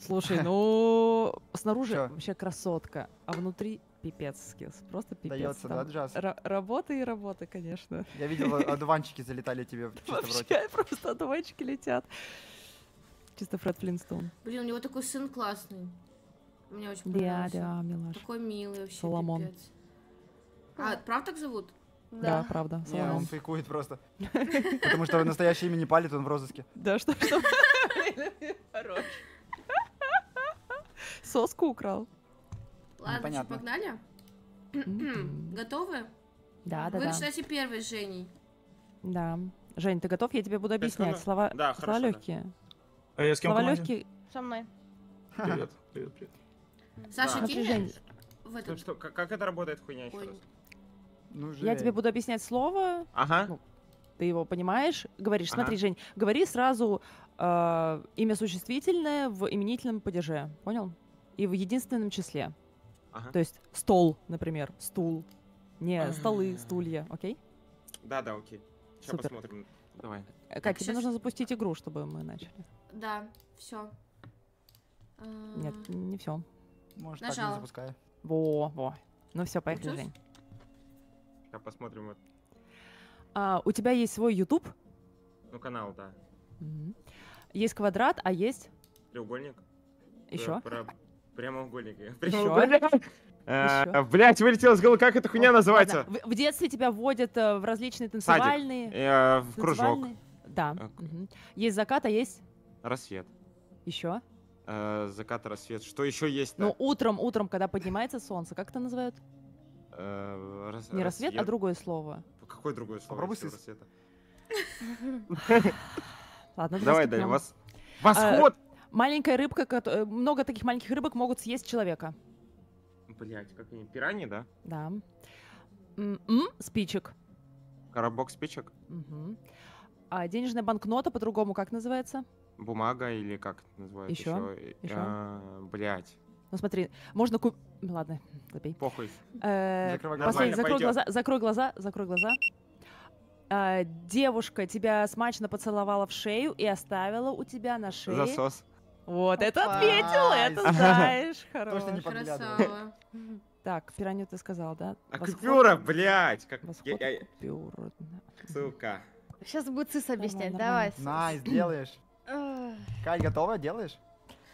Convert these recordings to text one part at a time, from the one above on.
Слушай, ну снаружи вообще красотка, а внутри пипец скилс, Просто пипец. Дается, да, джаз? работа и работа, конечно. Я видел, а, одуванчики залетали тебе в Вообще, просто одуванчики летят. Чисто Фред Флинстон. Блин, у него такой сын классный. Мне очень понравился. Да, да, милаш. Такой милый вообще, Соломон. А, правда так зовут? Да, да правда. Не, он фейкует просто. Потому что настоящее имя не палит, он в розыске. Да, что, что? Хорош соску украл. Ладно, Понятно. погнали? М-м-м. Готовы? Да, да, Вы да. начинаете первый, Женей. Да. Жень, ты готов? Я тебе буду объяснять. Слова, да, слова хорошо, легкие. Да. А я с кем Слова легкие. Со мной. Привет, привет, привет. Саша, да. кинь в этот... Что, как, как это работает хуйня еще Ой. раз? Ну, я тебе буду объяснять слово. Ага. Ну, ты его понимаешь, говоришь. Ага. Смотри, Жень, говори сразу э, имя существительное в именительном падеже. Понял? и в единственном числе. Ага. То есть стол, например, стул. Не столы, стулья, окей? Да, да, окей. Сейчас Супер. посмотрим. Давай. Э, Катя, тебе сейчас... нужно запустить игру, чтобы мы начали. Да, все. А, Нет, не все. Может, Нажала. так не запускаю. Во, во. Ну все, поехали, Учусь? Жень. Сейчас посмотрим. Вот. А, у тебя есть свой YouTube? Ну, канал, да. Угу. Есть квадрат, а есть? Треугольник. Еще? Про, про Прямоугольник. Прямоугольник. Э, э, блять, вылетел из головы, как эта хуйня называется? В, детстве тебя вводят э, в различные танцевальные. Э, в кружок. Да. Есть закат, а есть. Рассвет. Еще? Э, закат, рассвет. Что еще есть? Ну, утром, утром, когда поднимается солнце, как это называют? Не рассвет, а другое слово. Какое другое слово? Попробуй с рассвета. Ладно, давай, давай. вас. Восход! Маленькая рыбка, э, много таких маленьких рыбок могут съесть человека. Блять, как они, пираньи, да? Да. М-м, спичек. Коробок спичек? Угу. А денежная банкнота по-другому как называется? Бумага или как называется? Еще? Еще? А, блять. Ну смотри, можно купить... Ладно, забей. Похуй. э глаза. закрой глаза, закрой глаза, закрой глаза. А, девушка тебя смачно поцеловала в шею и оставила у тебя на шее... Засос. Вот, Опа. это ответил, это знаешь, хорош. не Красава. Так, пиранью ты сказал, да? А Восход... купюра, блядь! Как... Восход я, я... купюра. Сука. Сейчас будет ЦИС объяснять, давай. Найс, делаешь. Кать, готова? Делаешь?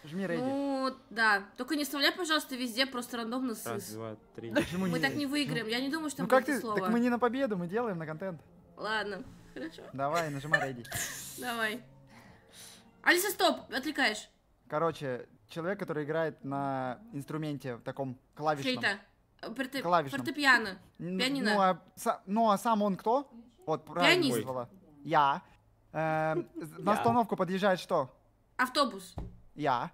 Жми рейди. Ну, да. Только не вставляй, пожалуйста, везде просто рандомно СИС. Раз, два, три. Почему мы не? так не выиграем. Ну, я не думаю, что ну, как ты? слово. Так мы не на победу, мы делаем на контент. Ладно, хорошо. Давай, нажимай рейди. Давай. Алиса, стоп! Отвлекаешь. Короче, человек, который играет на инструменте в таком клавишном. Флейта. Порте... Клавишном. Портепиано. Пианино. Ну а, са... ну, а сам он кто? Вот, Пианист. Назвала. Я. Э, на остановку подъезжает что? Автобус. Я.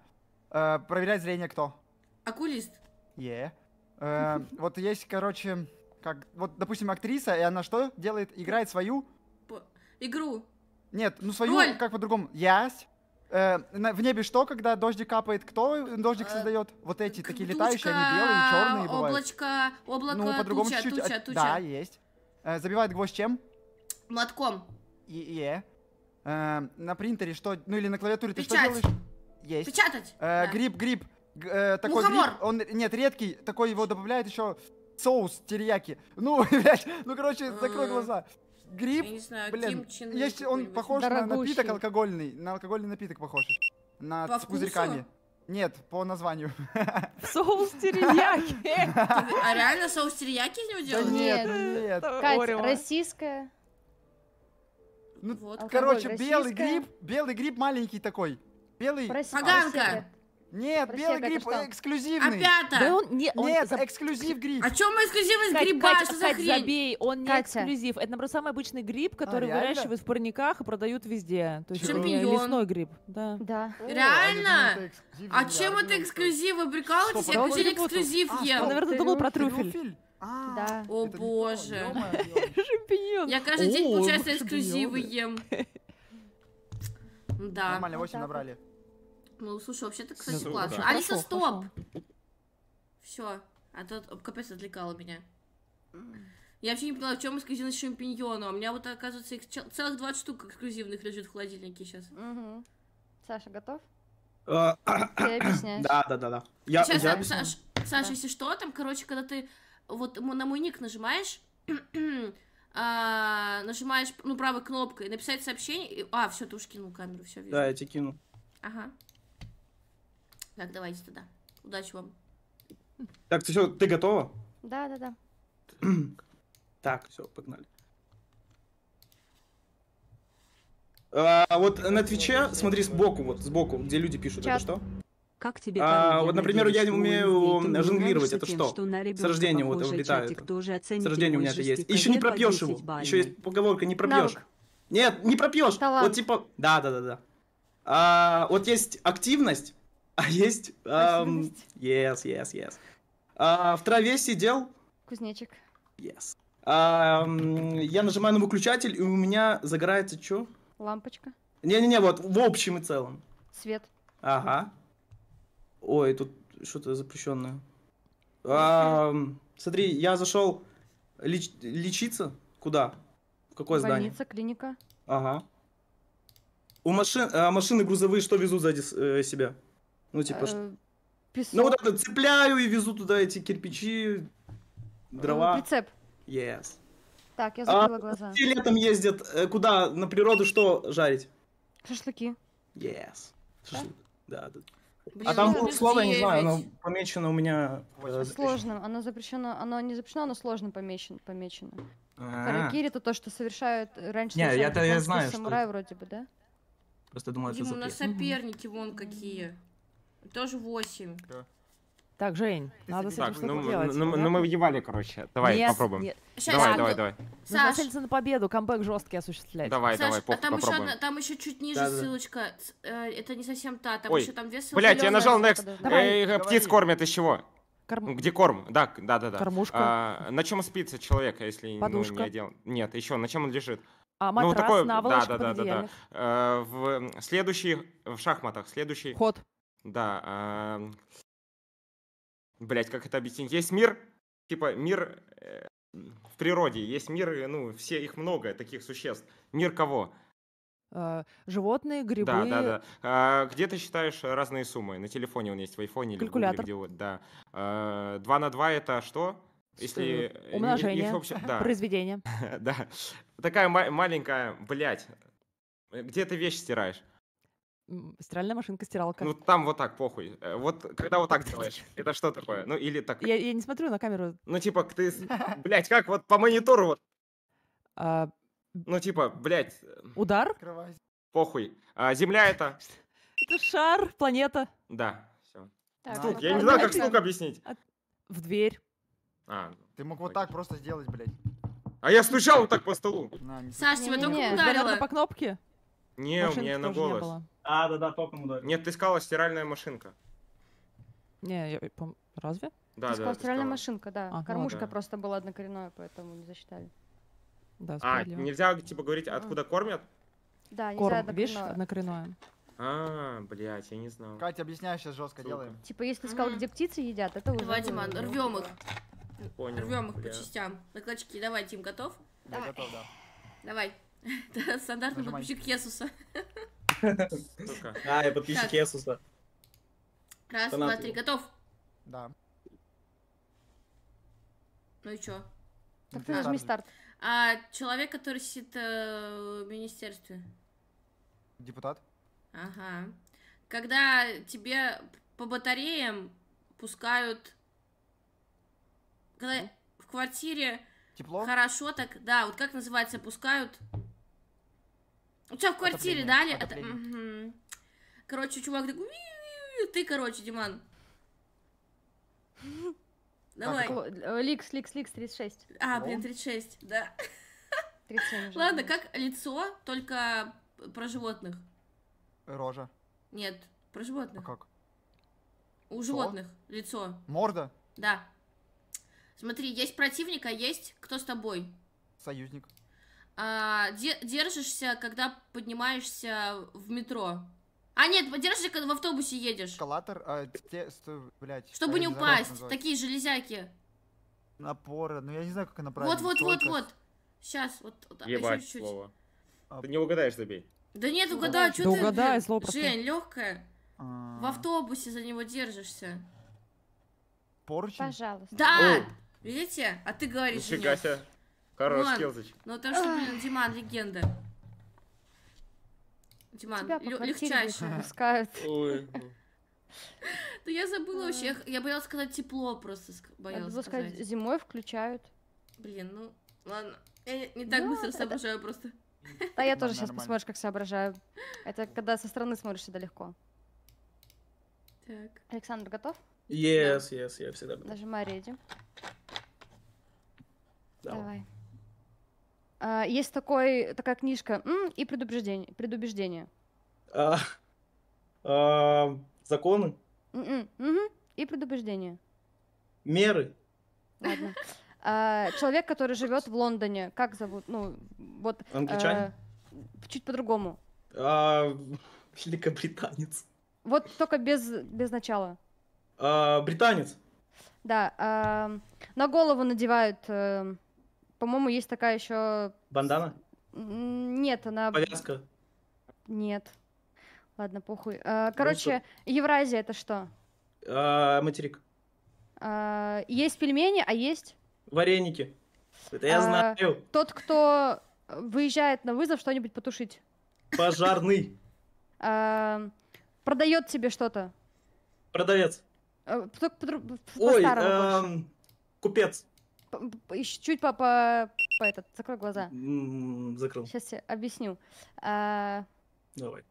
Э, проверяет зрение кто? Окулист. Е. Yeah. Э, вот есть, короче, как... Вот, допустим, актриса, и она что делает? Играет свою... Игру. Нет, ну свою, Роль. как по-другому. Ясь. Э, в небе что, когда дождик капает, кто дождик э, создает? Вот эти такие тучка, летающие, они белые, черные бывают. Облачко, облако, ну, по-другому туча, чуть -чуть, туча, туча. Да, есть. Э, забивает гвоздь чем? Молотком. Е. -е. Э. э, на принтере что, ну или на клавиатуре Печать. ты что делаешь? Есть. Печатать. Э, да. Гриб, гриб. Э, такой Мухомор. гриб, он, нет, редкий, такой его добавляет еще соус терияки. Ну, блядь, ну короче, закрой э. глаза гриб. Я не знаю, а блин, кимчины есть, он похож дорогущий. на напиток алкогольный, на алкогольный напиток похож. На По с пузырьками. Вкусу? Нет, по названию. Соус терияки. А реально соус терияки из него делают? Нет, нет. Кать, российская. Ну, короче, белый гриб, белый гриб маленький такой. Белый. Поганка. Нет, Прости, белый гриб что? эксклюзивный. Опята. Да он, не, он Нет, за... эксклюзив гриб. А чем мы эксклюзивность Кать, гриба? Кать, что за хрень? забей, он не Катя. эксклюзив. Это, например, самый обычный гриб, а, который а, выращивают в парниках и продают везде. То есть Шампиньон. Лесной гриб. Да. да. О, реально? А, чем это эксклюзивы Вы прикалываетесь? Я один эксклюзив а, ем. Он, а, наверное, думал про трюфель. А, да. О боже. Шампиньон. Я каждый день, получается, эксклюзивы ем. Да. Нормально, 8 набрали. Ну, слушай, вообще-то, кстати, ну, классно. Да. Алиса, стоп! Все. А то капец отвлекала меня. Я вообще не поняла, в чем эксклюзивность шампиньона. У меня вот, оказывается, их целых 20 штук эксклюзивных лежит в холодильнике сейчас. Угу. Саша, готов? А, да, да, да, да. Я, сейчас, я объясню. Саш, Саша, да. если что, там, короче, когда ты вот на мой ник нажимаешь, а, нажимаешь, ну, правой кнопкой, написать сообщение. А, все, ты уж кинул камеру, все, вижу. Да, я тебе кинул. Ага. Так, давайте туда. Удачи вам. Так, ты все, ты готова? Да, да, да. Так, все, погнали. А, вот на Твиче, смотри, сбоку, вот сбоку, где люди пишут, Чат. это что? Как тебе а, вот, например, я не умею жонглировать, это что? С рождения вот улетает. С рождения у меня это есть. Еще не пропьешь его. Еще есть поговорка, не пропьешь. Нет, не пропьешь. Вот типа, да, да, да, да. А, вот есть активность, а есть... yes, yes, yes. А, в траве сидел... Кузнечик. Yes. я нажимаю на выключатель, и у меня загорается что? Лампочка. Не-не-не, вот, в общем и целом. Свет. Ага. Ой, тут что-то запрещенное. смотри, я зашел лечиться. Куда? В какое здание? Больница, клиника. Ага. У машин, а машины грузовые что везут сзади э, себя? Ну, типа, э, что... Песок. Ну, вот это цепляю и везу туда эти кирпичи, дрова. Прицеп. Yes. Так, я а закрыла а, глаза. И летом ездят э, куда? На природу что жарить? Шашлыки. Yes. Шашлык. Да, да. Блин, а там было ну, слово, я не знаю, оно помечено у меня... Сложно, оно запрещено, оно не запрещено, оно сложно помечено. помечено. А. Харакири это то, что совершают раньше... Не, я-то я знаю, что... вроде бы, да? Просто думал, это Дима, у нас соперники вон какие. Тоже 8. Да. Так, Жень, ты надо с этим ну, то ну, делать. Ну, ну, ну мы въебали, короче. Давай, нет, попробуем. Нет. Сейчас, давай, давай, давай. Саш. Нужно целиться на победу, камбэк жесткий осуществлять. Давай, Саш, давай, поп- а там попробуем. Еще, там еще чуть ниже да, ссылочка. Да. Э, это не совсем та, там Ой. еще там две ссылки. Блять, я нажал next. Давай. Эй, э, давай. птиц кормят из чего? Корм... Ну, где корм? Да, да, да, да. Кормушка. А, на чем спится человек, если ну, не одел? Нет, еще на чем он лежит? А ну, матрас, ну, такой. наволочка, да, да, да, да, да. А, в следующий в шахматах следующий. Ход. Да. А... Блять, как это объяснить? Есть мир, типа мир э, в природе, есть мир, ну, все их много, таких существ. Мир кого? А, животные, грибы. Да, да, да. А, где ты считаешь разные суммы? На телефоне он есть, в айфоне или Калькулятор. в где да. А, 2 на 2 это что? Если э, э, умножение, их общем, да. произведение. да. Такая ма- маленькая, блядь, где ты вещи стираешь? Стиральная машинка, стиралка. Ну, там вот так, похуй. Э, вот когда вот так делаешь, это что такое? Ну, или так... Я, я не смотрю на камеру. Ну, типа, ты... Блядь, как вот по монитору вот... А... Ну, типа, блядь... Э, Удар? Похуй. А, земля это... Это шар, планета. Да, все. стук. Ну я не знаю, как стук объяснить. В дверь. А, ну, ты мог вот так просто сделать, блядь. А я стучал вот так по столу. Саш, тебя только ударила. по кнопке? Не, у меня на голос. Да, да, да, током ударил. Нет, ты сказала стиральная машинка. Не, я разве? Да, ты да, сказал, ты стиральная сказала. машинка, да. А, Кормушка да. просто была однокоренная, поэтому не засчитали. Да, а, нельзя типа говорить, откуда а. кормят? Да, нельзя Корм, однокоренное. Видишь, однокоренное. А, блядь, я не знал. Катя, объясняешь, сейчас жестко Сука. делаем. Типа, если сказал, где птицы едят, это уже... Давай, Тиман, рвем их. Понял, рвем их по частям. На клочки, давай, Тим, готов? Да, готов, да. Давай. Стандартный подписчик Хесуса. А, я подписчик Есуса. Раз, два, три, готов? Да. Ну и чё? Так ты нажми старт. А человек, который сидит э, в министерстве? Депутат. Ага. Когда тебе по батареям пускают... Когда в квартире... Тепло? Хорошо так, да, вот как называется, пускают... У тебя в квартире, да? Это... Угу. Короче, чувак такой... Ты, короче, Диман. А Давай. Так, э, ликс, ликс, ликс, 36. А, блин, 36, да. 37 уже. Ладно, как лицо, только про животных. Рожа. Нет, про животных. А как? У животных Что? лицо. Морда? Да. Смотри, есть противника, есть кто с тобой. Союзник а, де- держишься, когда поднимаешься в метро. А нет, держишься, когда в автобусе едешь. Эскалатор, а, те, сто, блядь, Чтобы не упасть. Такие железяки. Напоры, ну я не знаю, как она правильно. Вот, вот, вот, вот. Сейчас, вот, вот Ебать чуть-чуть. А, ты не угадаешь, забей. Да нет, угадай, что ты... угадай, зло Жень, легкая. А. В автобусе за него держишься. Поручень? Пожалуйста. Да! Видите? А ты говоришь Нифига себе. Хорош, Келзыч. Ну то, что, блин, Диман, легенда. Диман, легчайше. Пускают. Ой. Ну я забыла вообще, я боялась сказать тепло просто, боялась сказать. Зимой включают. Блин, ну ладно. Я не так ну, быстро соображаю просто. Да, я тоже сейчас посмотришь, как соображаю. Это когда со стороны смотришь, всегда легко. Так. Александр, готов? Yes, yes, я всегда готов. Нажимай ready. Давай. А, есть такой, такая книжка «М» и предубеждение. предубеждение. А, а, законы? М-м, угу. И предубеждение. Меры? Ладно. А, человек, который живет в Лондоне, как зовут? Ну, вот... Англичанин? А, чуть по-другому. А, великобританец. Вот только без, без начала. А, британец? Да. А, на голову надевают... Э, по-моему, есть такая еще... Бандана? Нет, она... Повязка? Нет. Ладно, похуй. А, короче, ну, Евразия это что? А, материк. А, есть пельмени, а есть? Вареники. Это я а, знаю. Тот, кто выезжает на вызов, что-нибудь потушить. Пожарный. А, продает тебе что-то. Продавец. Э, Ой, эм, купец еще чуть по, по, по этот, закрой глаза. М-м-м, закрыл. Сейчас я объясню. А, Давай.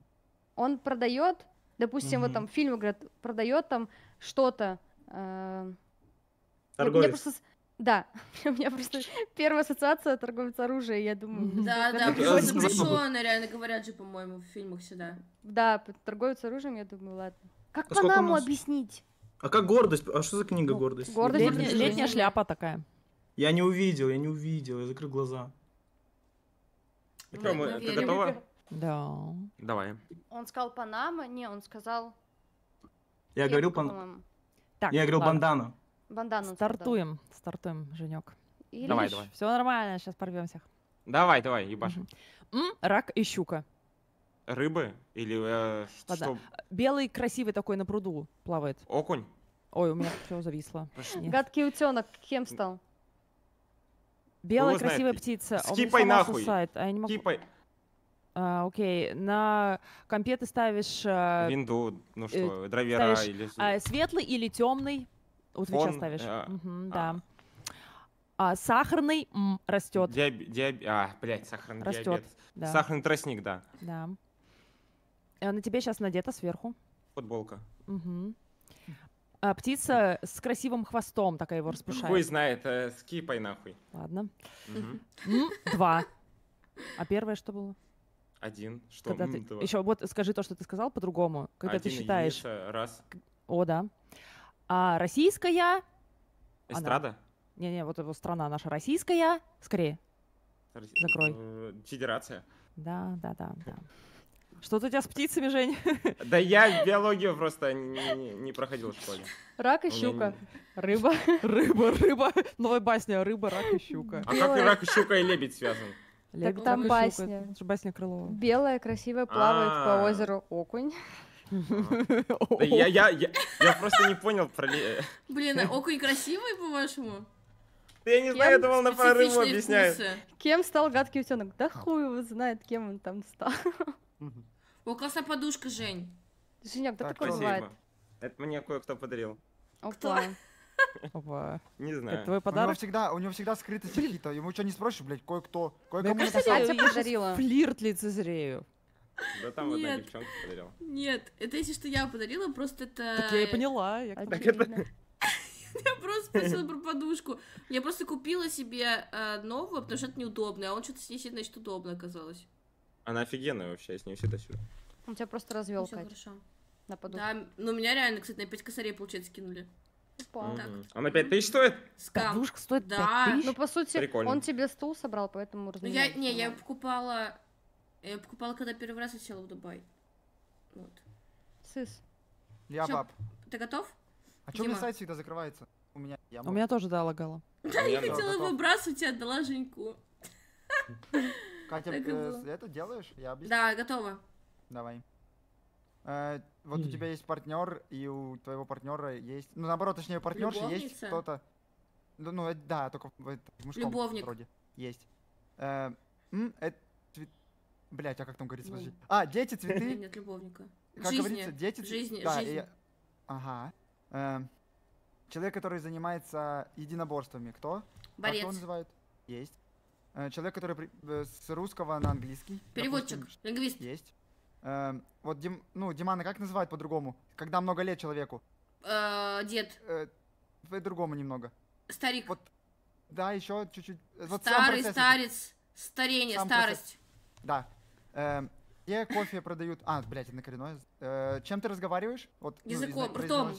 Он продает, допустим, угу. вот там фильм говорят, продает там что-то. А... Торговец. Просто... Да, у меня просто первая ассоциация торговец оружия, я думаю. Да, да, они реально говорят же, по-моему, в фильмах всегда. Да, торговец оружием, я думаю, ладно. Как а по-наму объяснить? А как гордость? А что за книга ну, гордость? Гордость, летняя шляпа такая. Я не увидел, я не увидел, я закрыл глаза. Ну, ты готова? Да. Давай. Он сказал Панама, не, он сказал... Я говорил Панама. Так, я говорил ладно. бандана. Бандану. Стартуем, сказал. стартуем, Женек. Или... Давай, давай. Все нормально, сейчас порвем всех. Давай, давай, ебашим. Угу. М, рак и щука. Рыбы? Или э, Ладно. что? Белый красивый такой на пруду плавает. Окунь? Ой, у меня все зависло. Гадкий утенок кем стал? Белая красивая знаете. птица. А Скипай нахуй. Сайт, а я не могу... Скипай. А, окей, на компе ты ставишь... А, Винду, ну э, что, э, драйвера ставишь, или... А, светлый или темный? У сейчас ставишь. А, угу, а. Да. А, сахарный м, растет. Диаб... Диаб... А, блядь, сахарный растет, диабет. Да. Сахарный тростник, да. Да. А на тебе сейчас надето сверху. Футболка. Угу. А, птица с красивым хвостом такая его распушает. Хуй знает, э, скипай нахуй. Ладно. Мгм. М, Два. А первое что было? Один, что? Когда ты... два. Еще вот скажи то, что ты сказал по-другому. Когда ты Один, считаешь... единица, раз. О, да. А российская... Эстрада? Не-не, вот его страна наша российская. Скорее. Закрой. Э, Федерация. Да, да, да, да. Что-то у тебя с птицами, Жень? Да я биологию просто не, не проходил в школе. Рак и щука. Рыба. Рыба, рыба. Новая басня. Рыба, рак и щука. А как рак и щука и лебедь связан? Лебедь, так там басня. Это же басня Крылова. Белая, красивая, плавает по а. озеру окунь. А. Я я я я просто не понял про... Блин, а окунь красивый, по-вашему? Я не знаю, я думал, на порыву объясняю. Кем стал гадкий утенок? Да хуй его знает, кем он там стал. О, классная подушка, Жень. Женек, кто такой? спасибо. бывает. Это мне кое-кто подарил. Кто? Опа. Не знаю. Это твой подарок? У него всегда, у него всегда скрыты какие Ему что не спросишь, блядь, кое-кто. Кое-кому не подарила. Флирт лицезрею. Да там Нет. одна девчонка подарила. Нет, это если что я подарила, просто это... Так я и поняла. Я, так это... я просто спросила про подушку. Я просто купила себе э, новую, потому что это неудобно, а он что-то снесет, значит, удобно оказалось. Она офигенная вообще, я с ней все до сюда. Он тебя просто развел, ну, Катя. хорошо. На подушку. Да, ну меня реально, кстати, на 5 косарей, получается, кинули. Упал. Типа. Так. Мгм. Она 5000 стоит? Скам. Подушка стоит Да. 5000? Ну, по сути, Прикольно. он тебе стул собрал, поэтому Ну я, не, я покупала, я покупала, когда первый раз летела в Дубай. Вот. Сыс. Я Всё. баб. Ты готов? А чё у меня сайт всегда закрывается? У меня я У меня тоже, да, лагало. Да, я хотела Готов. выбрасывать, я отдала Женьку. Катя, так ты э, это делаешь? Я объясню. Да, готова. Давай. Э, вот mm. у тебя есть партнер, и у твоего партнера есть. Ну, наоборот, точнее, партнерши есть кто-то. Ну, ну, да, только в, мужском Любовник. роде. Есть. Э, это Блять, а как там говорится? Подожди. А, дети, цветы. Нет, любовника. Как Жизни. говорится, дети, цветы. Жизни. Да, Жизни. И... Ага. Э, человек, который занимается единоборствами, кто? А Борец. Как его называют? Есть. Э, человек, который при... Э, с русского на английский. Переводчик, допустим, лингвист. Есть. Э, вот, Дим, ну, Димана как называют по-другому? Когда много лет человеку? Э, дед. Э, по-другому немного. Старик. Вот, да, еще чуть-чуть. Э, вот Старый, старец, старение, сам старость. Процесс. Да. Э, эм, где кофе продают? А, блядь, однокоренное. Э, чем ты разговариваешь? Вот, ну, Языком, ну, ртом.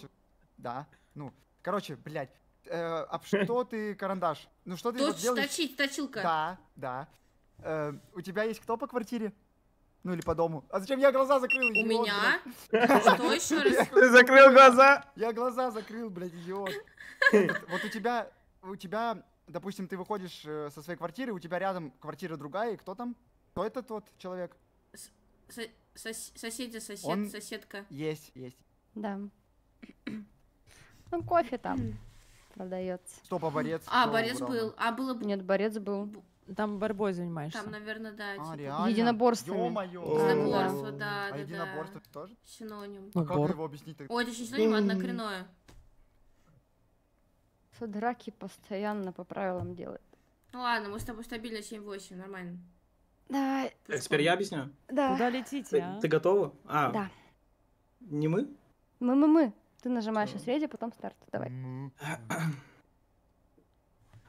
Да. Ну, короче, блядь, э, об что ты карандаш? Ну что ты Точ, вот делаешь? Точить, точилка. Да, да. Э, у тебя есть кто по квартире? Ну или по дому. А зачем я глаза закрыл? У меня? Что еще раз? Ты закрыл глаза? Я глаза закрыл, блядь, идиот. Вот у тебя, у тебя, допустим, ты выходишь э, со своей квартиры, у тебя рядом квартира другая, и кто там? Кто этот вот человек? Соседи, сосед, соседка. Есть, есть. Да. Ну, кофе там. продается. Стоп, а борец? А, борец убрал? был. А, было... Нет, борец был. Там борьбой занимаешься. Там, наверное, да. А, типа, реально? А единоборство. Единоборство, да, да, единоборство тоже? Синоним. А как его объяснить? Ой, это синоним а однокоренное. Содраки постоянно по правилам делают. Ну ладно, мы с тобой стабильно 7-8, нормально. Да. Э, теперь я объясню? Да. Куда летите, Ты а? готова? А. Да. Не мы? Мы-мы-мы. Ты нажимаешь э. сейчас среди, потом старт. Давай. Ну.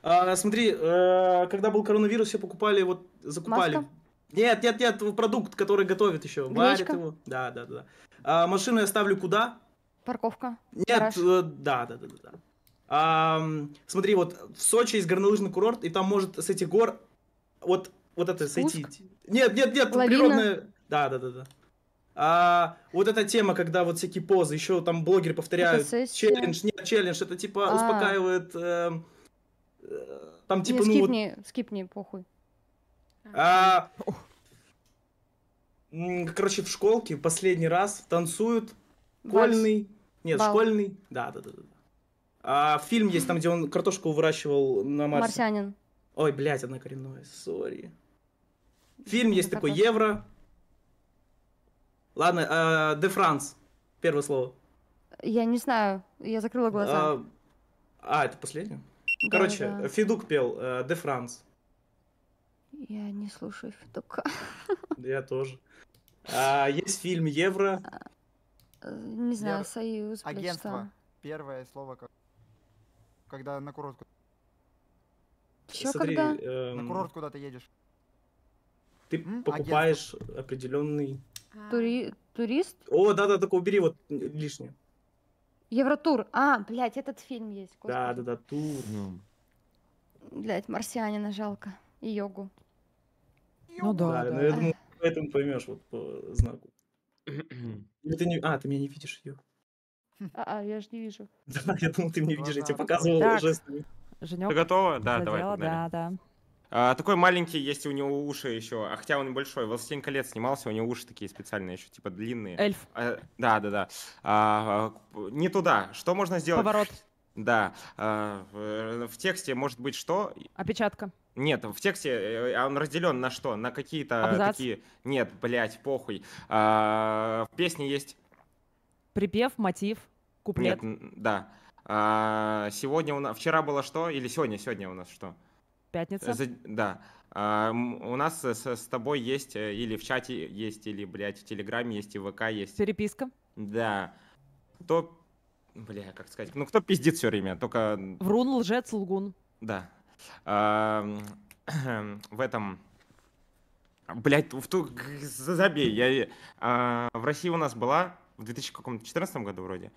А, смотри, э, когда был коронавирус, все покупали, вот закупали. Маска? Нет, нет, нет, продукт, который готовит еще. Варит его. Да, да, да. А, машину я ставлю куда? Парковка. Нет, э, да, да, да, да. А, смотри, вот в Сочи есть горнолыжный курорт, и там может с этих гор вот, вот это Спуск? сойти. Нет, нет, нет, Лавина. природная. Да, да, да, да а вот эта тема, когда вот всякие позы, еще там блогеры повторяют, челлендж, нет, челлендж, это типа а. успокаивает, э, там типа, ну вот... скипни, похуй. А, короче, в школке последний раз танцуют школьный, нет, школьный, да, да, да, да. А, фильм есть там, где он картошку выращивал на Марсе. Марсианин. Ой, блядь, она коренная, сори. Фильм есть такой Евро, Ладно, э, Де Франс. Первое слово. Я не знаю, я закрыла глаза. А, а это последнее? Да, Короче, да. Федук пел э, Де Франс. Я не слушаю Федука. Я тоже. А, есть фильм Евро. А, не знаю, Евро. Союз. Агентство. Что? Первое слово, как... когда на курорт. Чё, Смотри, когда? Эм... На курорт куда ты едешь. Ты М? покупаешь Агентство. определенный а. Тури... Турист? О, да-да, только убери вот лишнее. Евротур. А, блядь, этот фильм есть. Да-да-да, тур. Ну. Блядь, марсианина жалко. И йогу. Ну да, да, да. Ну, я думаю, поэтому поймешь вот по знаку. ты не... А, ты меня не видишь, ее. А, а, я же не вижу. Да, я думал, ты меня видишь, я тебе показывал так. Женек. Ты готова? Да, давай, Да, да. А, такой маленький есть у него уши еще, а хотя он большой. «Властелин колец» снимался, у него уши такие специальные еще, типа длинные. Эльф. А, да, да, да. А, а, не туда. Что можно сделать? Поворот. Да. А, в, тексте может быть что? Опечатка. Нет, в тексте э, он разделен на что? На какие-то такие... Нет, блять, похуй. А, в песне есть... Припев, мотив, куплет. Нет, да. А, сегодня у нас... Вчера было что? Или сегодня? Сегодня у нас что? Пятница. За, да. А, у нас с, с тобой есть, э, или в чате есть, или, блядь, в Телеграме есть, и в ВК есть. Переписка. Да. Кто, бля, как сказать, ну кто пиздит все время, только... Врун, лжец, лгун. Да. А, в этом... Блять, в ту... забей. Я... Э, а, в России у нас была в 2014 году вроде.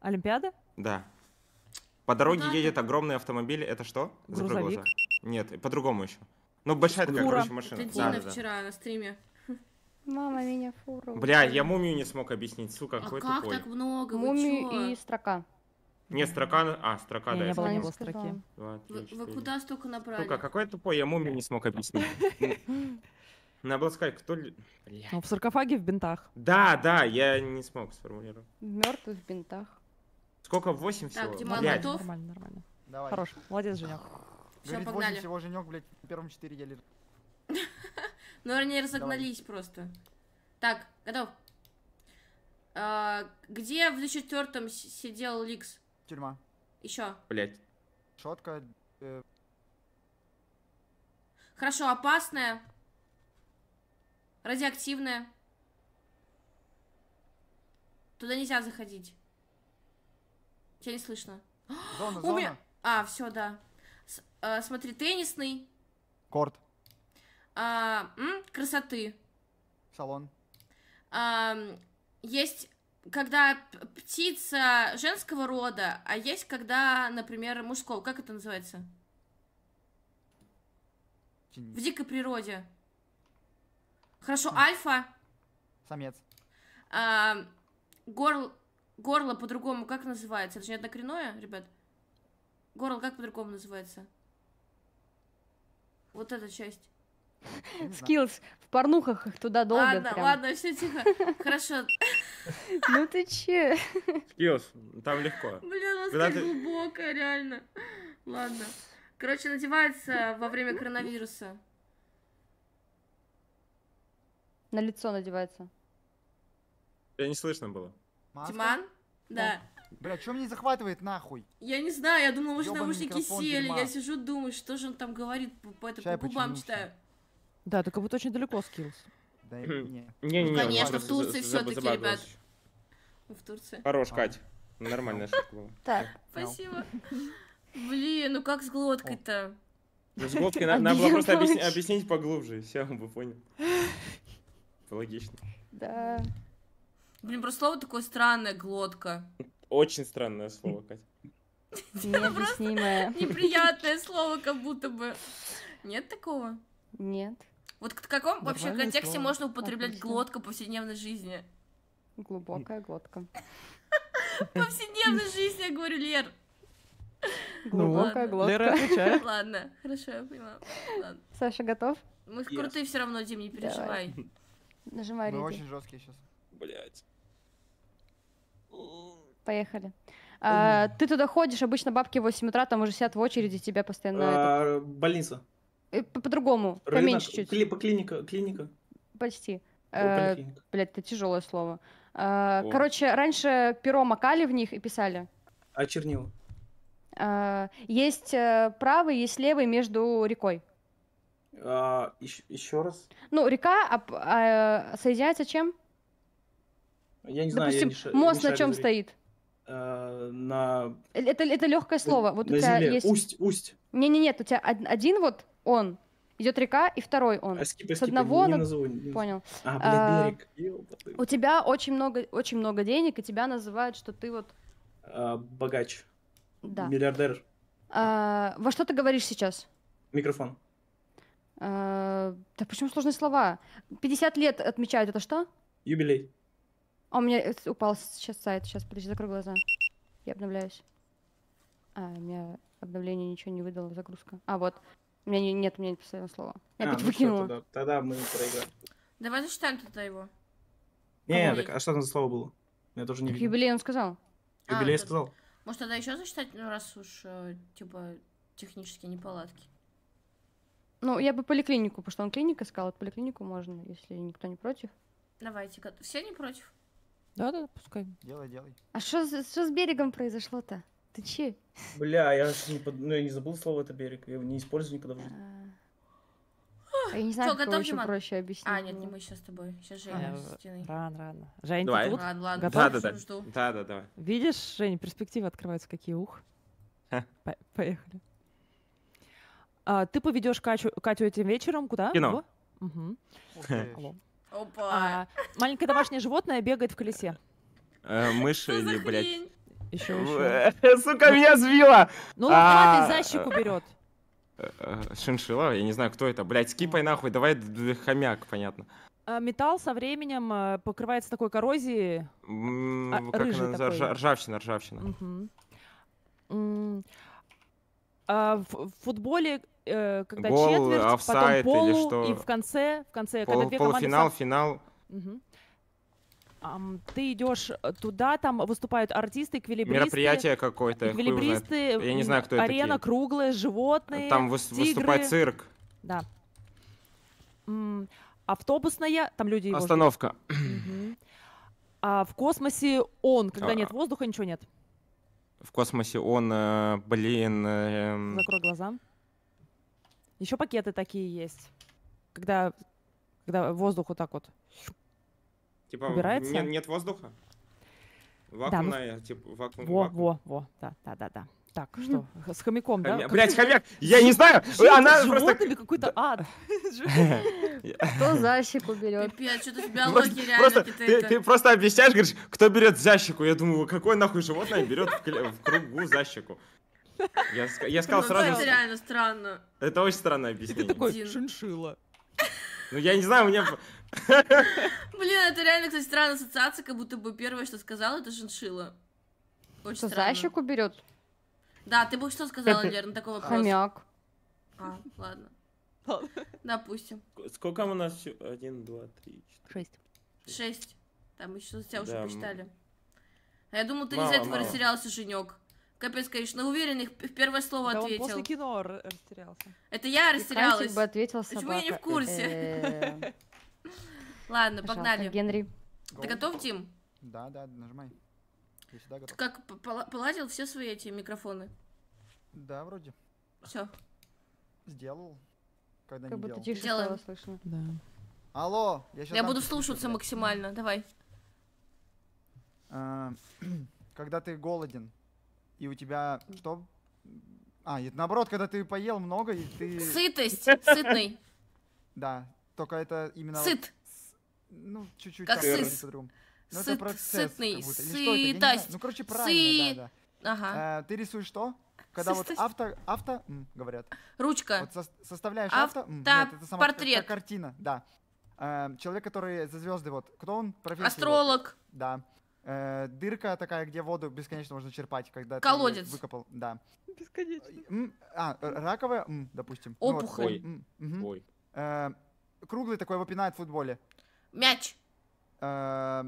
Олимпиада? Да. По дороге едет огромный автомобиль. Это что? Грузовик? Нет, по-другому еще. Ну, большая такая, Фура. короче, машина. Это Дина да, да, на стриме. Мама меня фуру. Бля, я мумию не смог объяснить, сука, а какой как тупой. так много? Мумию и строка. Не, строка... А, строка, не, да. Не было, не было строки. Два, три, вы, вы куда столько направили? Сука, какой тупой, я мумию не смог объяснить. Ну, надо было сказать, кто... Ну, в саркофаге в бинтах. Да, да, я не смог сформулировать. Мертвый в бинтах. Сколько? 8 всего? Так, Диман блядь. Ну, готов? Нормально, нормально. Давай. Хорош, молодец, Женек. Все, Говорит, погнали. всего, Женек, блядь, в первом 4 я лежу. Ну, они разогнались просто. Так, готов. А, где в 2004-м сидел Ликс? Тюрьма. Еще. Блять. Шотка. Э. Хорошо, опасная. Радиоактивная. Туда нельзя заходить. Тебя не слышно. Зона, зона. Меня... А, все, да. С, а, смотри, теннисный. Корт. А, м, красоты. Салон. А, есть, когда птица женского рода, а есть, когда, например, мужского. Как это называется? Тень. В дикой природе. Хорошо, хм. альфа. Самец. А, горл... Горло по-другому как называется? Это же не однокоренное, ребят? Горло как по-другому называется? Вот эта часть. Скиллс в порнухах их туда долго. Ладно, прям. ладно, все тихо. Хорошо. Ну ты че? Скиллс, там легко. Блин, у нас Когда глубоко, реально. Ладно. Короче, надевается во время коронавируса. На лицо надевается. Я не слышно было. Маска? Диман? Да. Бля, что мне не захватывает нахуй? Я не знаю, я думала, уже наушники сели. Дерьма. Я сижу, думаю, что же он там говорит, по, это, Чай, по губам читаю. Да, ты как будто очень далеко скилls. Да, хм. не. не, не, конечно, в Турции все-таки, ребят. В Турции. Хорош, Кать. Нормальная шутка была. Так. Спасибо. Блин, ну как с глоткой-то? Ну, с глоткой надо было просто объяснить поглубже, все, вы поняли. Логично. Да. Блин, просто слово такое странное, глотка. Очень странное слово, Катя. Необъяснимое. Неприятное слово, как будто бы. Нет такого? Нет. Вот в каком вообще контексте можно употреблять глотка в повседневной жизни? Глубокая глотка. Повседневной жизни, я говорю, Лер. Ну, Глубокая глотка. Лера отвечает. Ладно, хорошо, я поняла. Саша, готов? Мы крутые все равно, Дим, не переживай. Нажимай, Мы очень жесткие сейчас блядь. Поехали. А, ты туда ходишь, обычно бабки в 8 утра, там уже сидят в очереди, тебя постоянно... А, это... Больница. Э, по-другому, -по поменьше чуть. Кли клиника, клиника. Почти. Э, блядь, это тяжелое слово. Э, короче, раньше перо макали в них и писали. А чернила? А, э, есть правый, есть левый между рекой. А, еще, еще раз? Ну, река а, а, соединяется чем? Я не Допустим, знаю, я не мост ша- на чем стоит? А, на... Это, это легкое слово. Вот на у тебя земле. Есть... Усть, усть. Не-не-нет, у тебя один вот он, идет река, и второй он. А скипи, С одного не, на... назову, не Понял. А, блин, а, берег. У тебя очень много, очень много денег, и тебя называют, что ты вот... А, богач. Да. Миллиардер. А, во что ты говоришь сейчас? Микрофон. А, да почему сложные слова? 50 лет отмечают, это что? Юбилей. А у меня упал сейчас сайт. Сейчас, подожди, закрой глаза. Я обновляюсь. А, у меня обновление ничего не выдало, загрузка. А, вот. У меня не, нет, у меня не последнего слова. Я а, опять ну выкинула. Что, тогда, тогда мы проиграли. Давай зачитаем тогда его. Не, а так, а что там за слово было? Я тоже не так юбилей он сказал. Юбилей а, сказал. Может, тогда еще зачитать, ну, раз уж, э, типа, технические неполадки. Ну, я бы поликлинику, потому что он клиника сказал, вот поликлинику можно, если никто не против. Давайте, все не против? Да, да, пускай. Делай, делай. А что с берегом произошло-то? Ты че? Бля, я не, под... ну, я не забыл слово это берег. Я его не использую никогда в жизни. А я не знаю, Что, как готов, еще Диман? проще объяснить. А, нет, не мы сейчас с тобой. Сейчас а, Женя а, с стены. Рано, рано. Жень, давай. ты тут? Ладно, ладно. Готов? Да, да, да. Жду. Да, да, давай. Видишь, Жень, перспективы открываются, какие ух. По поехали. А, ты поведешь Катю, Катю этим вечером куда? Кино. Угу. Okay. Опа. А, маленькое домашнее животное бегает в колесе. Э, мышь или, блядь. Еще, еще. Э, сука, ну, меня сбила! Ну, ладно, ты за щеку берет. Э, э, Шиншила, я не знаю, кто это. Блять, скипай ну. нахуй, давай хомяк, понятно. А, металл со временем покрывается такой коррозией. А, как она Ржавчина, ржавчина. А, в футболе э, когда Гол, четверть, офсайд, потом полу, или что? и в конце, в конце, Пол, когда две полуфинал, команды... финал. Угу. Um, ты идешь э, туда, там выступают артисты, эквилибристы. Мероприятие какое-то. Эквилибристы. Я не знаю, кто арена, это. Арена такие. круглая, животные. Там выс- тигры. выступает цирк. Да. М- автобусная, там люди. Остановка. А в космосе он, когда а- нет а. воздуха, ничего нет. В космосе он, э, блин. Э, эм, Закрой глаза. Еще пакеты такие есть, когда, когда воздух вот так вот типа, убирается. Нет, нет воздуха? Вакуумная, да, ну... типа, вакуум. Во, вакуум. во, во, да, да, да, да. Так, что, с хомяком, да? Блять, хомяк, я не знаю, Жить она просто... какой-то ад. Кто защику берет? Пипец, что-то в биологии реально ты, ты просто объясняешь, говоришь, кто берет защику? Я думаю, какое нахуй животное берет в кругу защику? Я, я сказал ну, сразу... Это реально странно. Это очень странное объяснение. И ты такой, Дин. шиншила. Ну, я не знаю, у меня... Блин, это реально, кстати, странная ассоциация, как будто бы первое, что сказал, это шиншила. Очень что, странно. защику берет? Да, ты бы что сказала, Лер, на такой вопрос? Хомяк. А, ладно. Допустим. Сколько у нас? Один, два, три, четыре. Шесть. Шесть. Там еще тебя уже посчитали. А я думал, ты из-за этого растерялся, Женек. Капец, конечно, уверенный в первое слово да ответил. Он после кино растерялся. Это я растерялась. бы ответил собака. Почему я не в курсе? Ладно, погнали. Генри. Ты готов, Тим? Да, да, нажимай. Я всегда готов. как поладил все свои эти микрофоны? Да, вроде. Все. Сделал. Когда как не будто тише стало слышно. Да. Алло, я сейчас. Я буду слушаться максимально. Давай. Э, когда ты голоден, и у тебя что? А, и наоборот, когда ты поел много, и ты... Сытость, сытный. Да, только это именно... Сыт. Ну, чуть-чуть как сыс. Ну, это процесс. Сытный, сытость. Ну, короче, правильно, да, да. Ага. Э, ты рисуешь что? Когда вот авто, авто, говорят. Ручка. Вот составляешь авто. это портрет. Картина, да. Э, человек, который за звезды, вот, кто он? Профессия. Астролог. Да. Э, дырка такая, где воду бесконечно можно черпать, когда Колодец. ты выкопал. Да. Бесконечно. Э, а, э, раковая, допустим. Ну, Опухоль. Ой. угу. Ой. Э, круглый такой выпинает в футболе. Мяч. Э,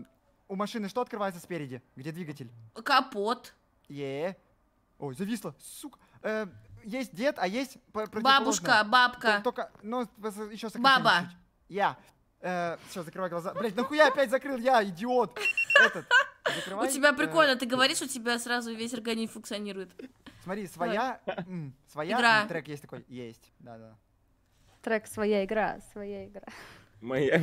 у машины что открывается спереди? Где двигатель? Капот. Е. Ой, зависло. сука. Э, есть дед, а есть Бабушка, бабка. Только, ну, еще Баба. Я. Э, все, закрывай глаза. Блять, нахуя опять закрыл я, идиот? Этот. Закрывай, у тебя э, прикольно, э, ты говоришь, у тебя сразу весь организм функционирует. Смотри, своя, м, своя игра. трек есть такой, есть, да-да. Трек своя игра, своя игра. Моя.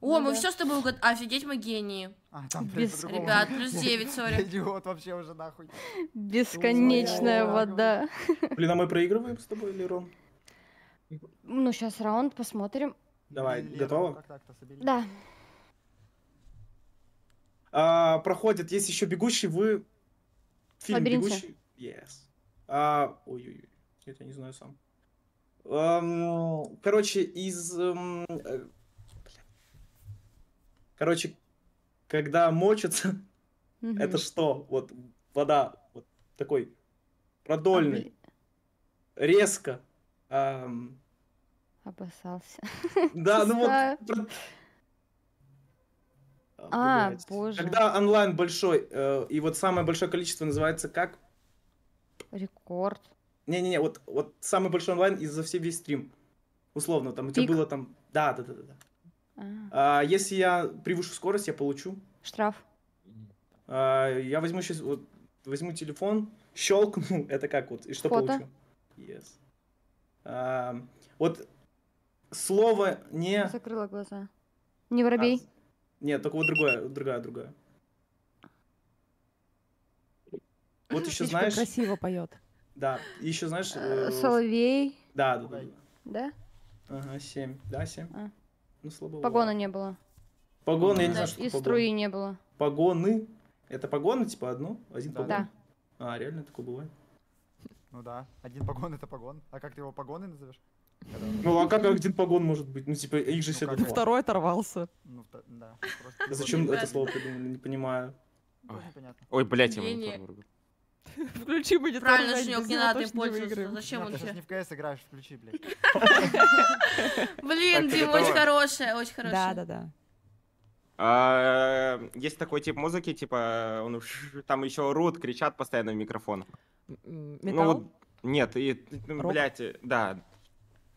О, ну, мы да. все с тобой угад... Офигеть, мы гении. А, там, блин, Ребят, плюс 9, сори. Идиот вообще уже нахуй. Бесконечная вода. Блин, а мы проигрываем с тобой Лерон? Ну, сейчас раунд посмотрим. Давай, Лена, готова? Да. А, проходит, есть еще бегущий, вы... Фильм Лабиринте. бегущий. Yes. А, ой-ой-ой, это я не знаю сам. Эм, короче, из... Эм, короче, когда мочится, mm это что? Вот вода, вот такой продольный, резко. Эм, Обоссался. Да, ну вот... А, а Блять. боже. Когда онлайн большой, э, и вот самое большое количество называется как? Рекорд. Не-не-не, вот, вот самый большой онлайн из за всей весь стрим. Условно, там Пик. у тебя было там... Да, да, да, да. да. А. А, если я превышу скорость, я получу... Штраф. А, я возьму сейчас... Вот, возьму телефон, щелкну, это как вот, и что Фото. получу? Yes. А, вот слово не... Закрыла глаза. Не воробей? А, нет, только вот другое, другая, другая. Вот еще Птичка знаешь... красиво поет. Да, еще знаешь... Э, э Соловей. Да, да, да. Да? Ага, семь. Да, семь. А. Ну, слабо. Погона не было. Погоны, я не знаю, что И струи не было. Погоны? Это погоны, типа, одну? Один да. погон? Да. А, реально такое бывает? Ну да, один погон это погон. А как ты его погоны назовешь? Ну а как один погон может быть? Ну типа их же ну, все ну, Второй оторвался. Ну, да, а Зачем это слово придумали? Не понимаю. Ой, блять его не Включи бы Правильно, Женек, не надо им пользоваться. Зачем он сейчас не в КС играешь, включи, блядь. Блин, Дим, очень хорошая, очень хорошая. Да, да, да. А, есть такой тип музыки, типа он, там еще рут, кричат постоянно в микрофон. Ну, металл? Ну, нет, и, ну, блядь, да,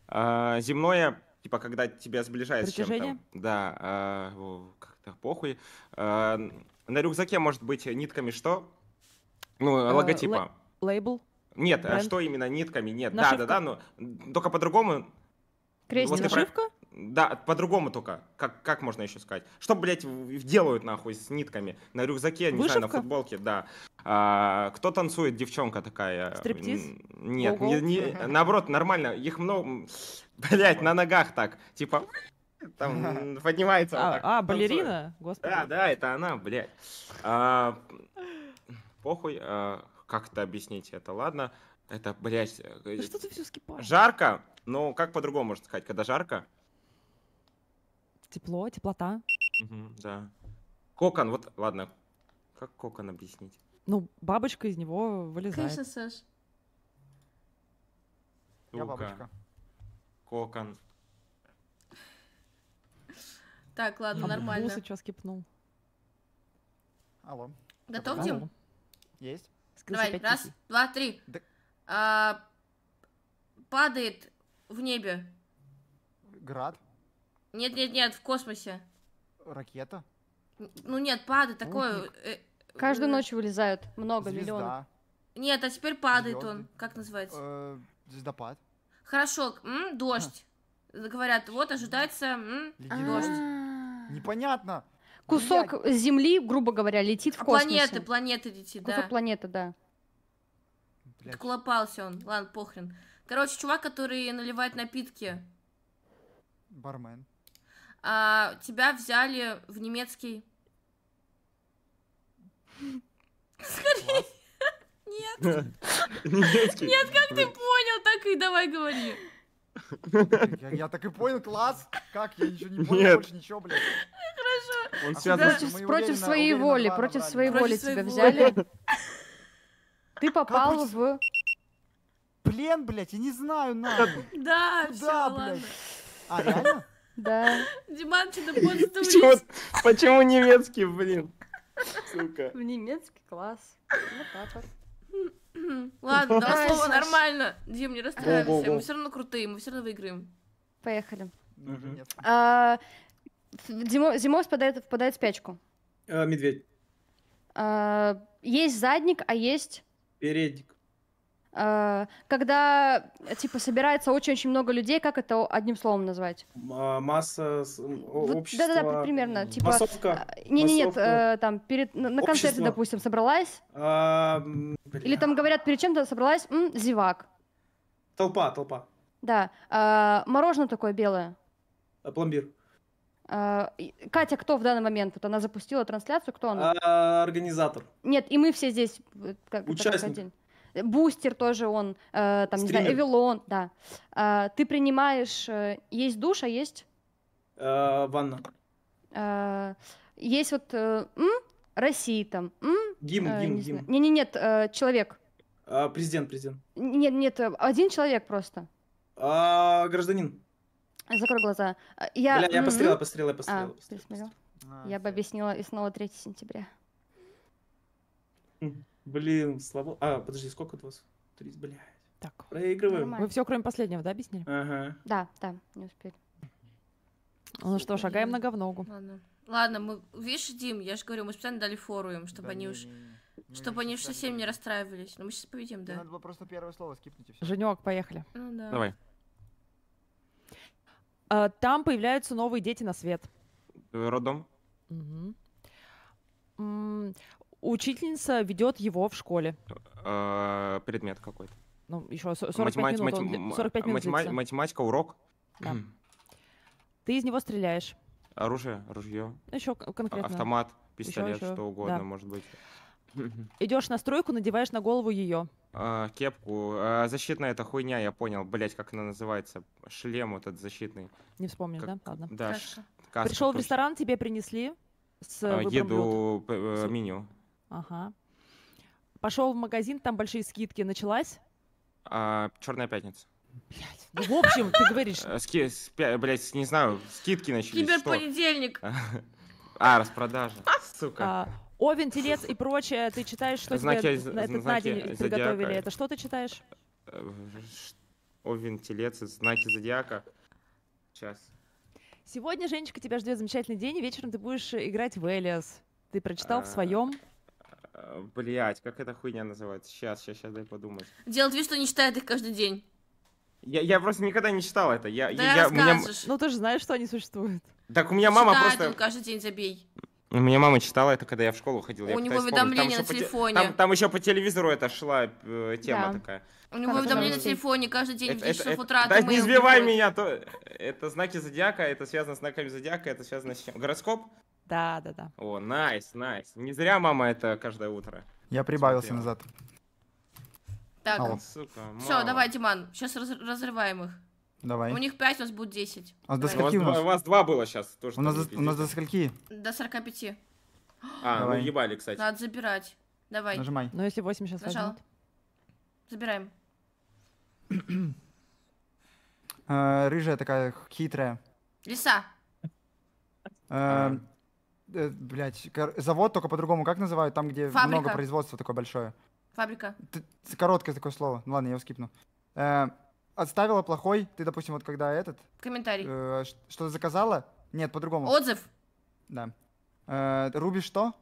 а, земное, типа, когда тебя сближает с чем-то. Да, а, как-то похуй. А, на рюкзаке может быть нитками что? Ну, э, логотипа. лэ- Лейбл? Нет, а Бренд? что именно нитками? Нет, да, да, да, но только по-другому. Крестик. Вот ты про- да, по-другому только. Как, как можно еще сказать? Что, блядь, делают нахуй с нитками? На рюкзаке, не Вышивка? знаю, на футболке, да. А, кто танцует? Девчонка такая. Стриптиз? Нет, не, не, наоборот, нормально. Их много... Блядь, на ногах так. Типа... Там поднимается. А, так, а балерина? Господи. Да, да, это она, блядь. А, похуй, а, как это объяснить это, ладно. Это, блядь... Да э, что ты все скипаешь? Жарко, но как по-другому можно сказать, когда жарко? Тепло, теплота. Угу, да. Кокон, вот, ладно, как кокон объяснить? Ну, бабочка из него вылезает. Конечно, Саш. Я бабочка. Кокон. Так, ладно, а нормально. Бусы что скипнул? Алло. Готов, Дим? Есть. Скрылся Давай, раз, тихий. два, три. Да... А, падает в небе. Град. Нет, нет, нет, в космосе. Ракета? Ну нет, падает такое. Э, э, Каждую э, ночь вылезают много миллионов. Нет, а теперь падает он. Как называется? Э, звездопад. Хорошо, дождь. Говорят, вот ожидается дождь. А. Непонятно. Кусок земли, грубо говоря, летит в космос. Планеты, планеты летит, да. Кусок планеты, да. Блядь. Клопался он. Ладно, похрен. Короче, чувак, который наливает напитки. Бармен а, тебя взяли в немецкий... Скорее. Нет. Немецкий. Нет, как ты понял, так и давай говори. Я, я так и понял, класс. Как? Я ничего не понял, Нет. больше ничего, блядь. Хорошо. Он а связан... против, против своей уверенно воли, против брали. своей против воли тебя воли. взяли. Ты попал как в... Плен, блядь, я не знаю, на. Да, да, все, блядь. Ладно. А, реально? Да. Диман, ты почему, почему немецкий, блин? Сука. В немецкий класс. Вот так вот. Ладно, давай слово нормально. Дим, не расстраивайся. Мы все равно крутые, мы все равно выиграем. Поехали. А, Зимой впадает, впадает в спячку. А, медведь. А, есть задник, а есть... Передник. Э, когда, э, типа, собирается очень-очень много людей, как это одним словом назвать? Э, масса, общество... Да-да-да, примерно, типа... Массовка. Не-не-нет, там, перед, на концерте, допустим, собралась, а, или там говорят, перед чем-то собралась, м, зевак. Толпа, толпа. Да, мороженое такое белое. пломбир. Катя кто в данный момент? Вот она запустила трансляцию, кто она? А, организатор. Нет, и мы все здесь. Как, Участник. Бустер тоже он, э, там, Стример. не знаю, Эвилон, да. Э, ты принимаешь, э, есть душ, а есть? Э, ванна. Э, есть вот э, м? России там. М? Гимн, э, гимн, не гимн. Не, не, нет, э, человек. А, президент, президент. Нет, нет, э, один человек просто. А, гражданин. Закрой глаза. Я, Бля, я пострела, пострела, пострела. А, пострела, пострела. А, я бы объяснила и снова 3 сентября. Блин, слабо. А, подожди, сколько у вас? Три, блядь. Так. Проигрываем. Нормально. Вы все, кроме последнего, да, объяснили? Ага. Да, да, не успели. Ну что, шагаем нога в ногу. Ладно. Ладно, мы, видишь, Дим, я же говорю, мы специально дали фору им, чтобы да они не, уж, не, чтобы они уж совсем не расстраивались. Но ну, мы сейчас победим, да. Надо было просто первое слово скипнуть и все. Женек, поехали. Ну да. Давай. А, там появляются новые дети на свет. Родом. Угу. Учительница ведет его в школе. А, предмет какой-то. Ну, еще 45 минут. Математика, урок, хм. Ты из него стреляешь. оружие, ружье, Еще конкретно. автомат, пистолет, что угодно, может быть. Идешь на стройку, надеваешь на голову ее. А, Кепку. А, Защитная эта хуйня, я понял, блять, как она называется. Шлем вот этот защитный. Не вспомнил, Как- да? Ладно. Да, ш- каска Пришел в ресторан, тебе принесли с А, выбором блюд. Еду, п- э, С- меню. Ага. Пошел в магазин, там большие скидки. Началась? А, Черная пятница. Блять. Ну, в общем, ты говоришь. Э, ски, блять, не знаю, скидки начались. Киберпонедельник. А, распродажа. А, сука. А, овен, телец и прочее. Ты читаешь, что знаки, тебе з- этот на день приготовили? Это что ты читаешь? Э, овен, телец, знаки зодиака. Сейчас. Сегодня, Женечка, тебя ждет замечательный день, и вечером ты будешь играть в Элиас. Ты прочитал в а, своем Э, Блять, как эта хуйня называется? Сейчас, сейчас, сейчас дай подумать. Делать вид, что не читает их каждый день. Я, я просто никогда не читал это. Я, да я, меня... Ну ты же знаешь, что они существуют. Так у меня мама Читает просто... он каждый день, забей. У меня мама читала это, когда я в школу ходил. У я него уведомление на телефоне. Там, там еще по телевизору это шла э, тема да. такая. У него как уведомление на телефоне каждый день это, в 10 часов утра. Да, не сбивай приходит. меня! То... Это знаки зодиака, это связано с знаками зодиака, это связано с чем? Гороскоп? Да, да, да. О, найс, найс. Не зря мама это каждое утро. Я прибавился Смотрела. назад. Так, сука, все, давай, Диман, сейчас раз разрываем их. Давай. У них 5, у нас будет 10. А до скольки у, у нас? А, у вас 2 было сейчас. Тоже у, нас до, у нас до скольки? До 45. А, ну, Давай. ну ебали, кстати. Надо забирать. Давай. Нажимай. Ну если 8 сейчас Нажал. Возьмут. Забираем. Э, рыжая такая хитрая. Лиса. Э, а э, блядь, завод только по-другому как называют, там, где Фабрика. много производства такое большое. Фабрика. короткое такое слово. Ну, ладно, я его скипну. Э, отставила плохой, ты, допустим, вот когда этот... Комментарий. Э, что заказала? Нет, по-другому. Отзыв. Да. Э, рубишь что?